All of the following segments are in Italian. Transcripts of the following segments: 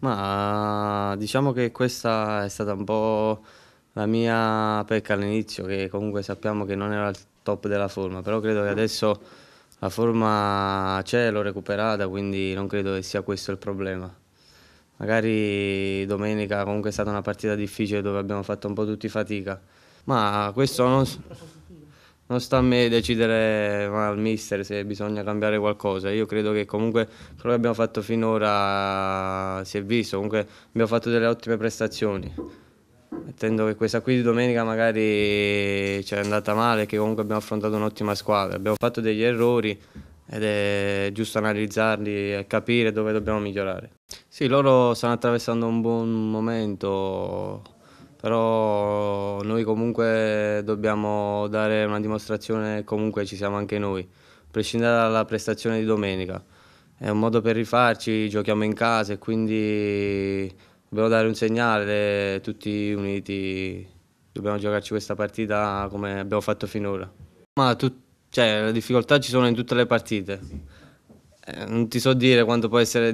Ma diciamo che questa è stata un po' la mia pecca all'inizio, che comunque sappiamo che non era il top della forma, però credo che adesso la forma c'è, l'ho recuperata, quindi non credo che sia questo il problema. Magari domenica comunque è stata una partita difficile dove abbiamo fatto un po' tutti fatica, ma questo non non sta a me decidere al mister se bisogna cambiare qualcosa. Io credo che comunque quello che abbiamo fatto finora si è visto, comunque abbiamo fatto delle ottime prestazioni. Attendo che questa qui di domenica magari ci cioè, è andata male, che comunque abbiamo affrontato un'ottima squadra. Abbiamo fatto degli errori ed è giusto analizzarli e capire dove dobbiamo migliorare. Sì, loro stanno attraversando un buon momento però noi comunque dobbiamo dare una dimostrazione comunque ci siamo anche noi, a prescindere dalla prestazione di domenica. È un modo per rifarci, giochiamo in casa e quindi dobbiamo dare un segnale tutti uniti, dobbiamo giocarci questa partita come abbiamo fatto finora. Ma tu, cioè, le difficoltà ci sono in tutte le partite. Eh, non ti so dire quanto può essere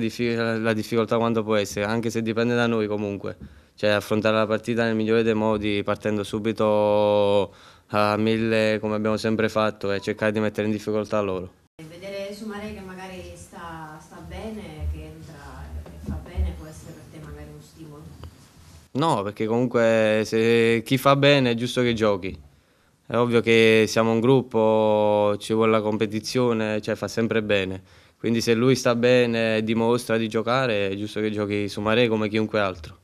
la difficoltà, quanto può essere, anche se dipende da noi comunque cioè affrontare la partita nel migliore dei modi, partendo subito a mille come abbiamo sempre fatto e cercare di mettere in difficoltà loro. E vedere Sumare che magari sta, sta bene, che entra e fa bene, può essere per te magari uno stimolo? No, perché comunque se chi fa bene è giusto che giochi. È ovvio che siamo un gruppo, ci vuole la competizione, cioè fa sempre bene. Quindi se lui sta bene e dimostra di giocare, è giusto che giochi su Sumare come chiunque altro.